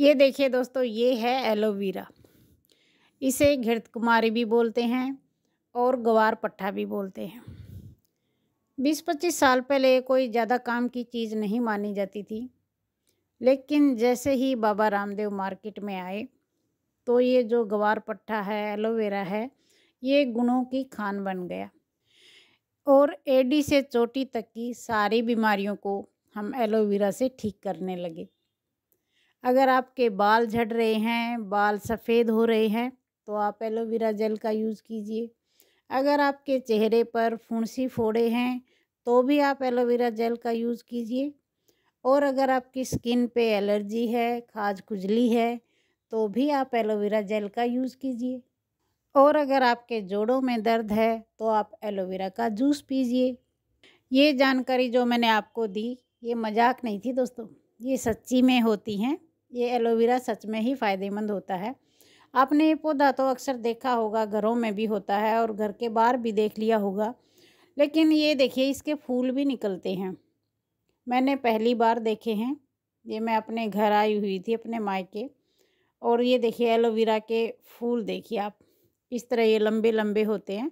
ये देखिए दोस्तों ये है एलोवेरा इसे घृत कुमारी भी बोलते हैं और गवार पट्टा भी बोलते हैं बीस पच्चीस साल पहले कोई ज़्यादा काम की चीज़ नहीं मानी जाती थी लेकिन जैसे ही बाबा रामदेव मार्केट में आए तो ये जो गवार पट्टा है एलोवेरा है ये गुणों की खान बन गया और एडी से चोटी तक की सारी बीमारियों को हम एलोवेरा से ठीक करने लगे अगर आपके बाल झड़ रहे हैं बाल सफ़ेद हो रहे हैं तो आप एलोवेरा जेल का यूज़ कीजिए अगर आपके चेहरे पर फुंसी फोड़े हैं तो भी आप एलोवेरा जेल का यूज़ कीजिए और अगर आपकी स्किन पे एलर्जी है खाज खुजली है तो भी आप एलोवेरा जेल का यूज़ कीजिए और अगर आपके जोड़ों में दर्द है तो आप एलोवेरा का जूस पीजिए ये जानकारी जो मैंने आपको दी ये मजाक नहीं थी दोस्तों ये सच्ची में होती हैं ये एलोवेरा सच में ही फ़ायदेमंद होता है आपने ये पौधा तो अक्सर देखा होगा घरों में भी होता है और घर के बाहर भी देख लिया होगा लेकिन ये देखिए इसके फूल भी निकलते हैं मैंने पहली बार देखे हैं ये मैं अपने घर आई हुई थी अपने मायके और ये देखिए एलोवेरा के फूल देखिए आप इस तरह ये लंबे लंबे होते हैं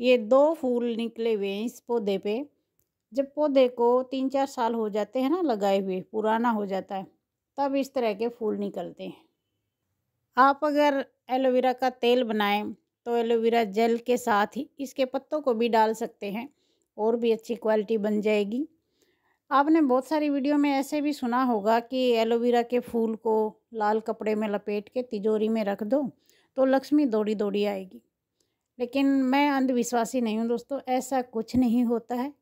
ये दो फूल निकले हुए हैं इस पौधे पे जब पौधे को तीन चार साल हो जाते हैं ना लगाए हुए पुराना हो जाता है तब इस तरह के फूल निकलते हैं आप अगर एलोवेरा का तेल बनाएं तो एलोवेरा जेल के साथ ही इसके पत्तों को भी डाल सकते हैं और भी अच्छी क्वालिटी बन जाएगी आपने बहुत सारी वीडियो में ऐसे भी सुना होगा कि एलोवेरा के फूल को लाल कपड़े में लपेट के तिजोरी में रख दो तो लक्ष्मी दौड़ी दौड़ी आएगी लेकिन मैं अंधविश्वासी नहीं हूँ दोस्तों ऐसा कुछ नहीं होता है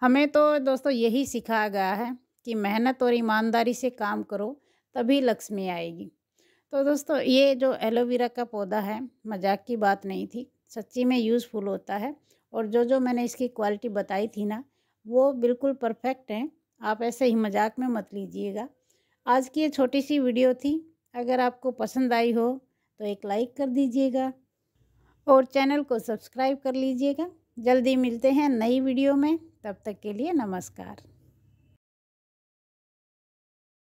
हमें तो दोस्तों यही सिखाया गया है कि मेहनत और ईमानदारी से काम करो तभी लक्ष्मी आएगी तो दोस्तों ये जो एलोवेरा का पौधा है मजाक की बात नहीं थी सच्ची में यूज़फुल होता है और जो जो मैंने इसकी क्वालिटी बताई थी ना वो बिल्कुल परफेक्ट हैं आप ऐसे ही मजाक में मत लीजिएगा आज की ये छोटी सी वीडियो थी अगर आपको पसंद आई हो तो एक लाइक कर दीजिएगा और चैनल को सब्सक्राइब कर लीजिएगा जल्दी मिलते हैं नई वीडियो में तब तक के लिए नमस्कार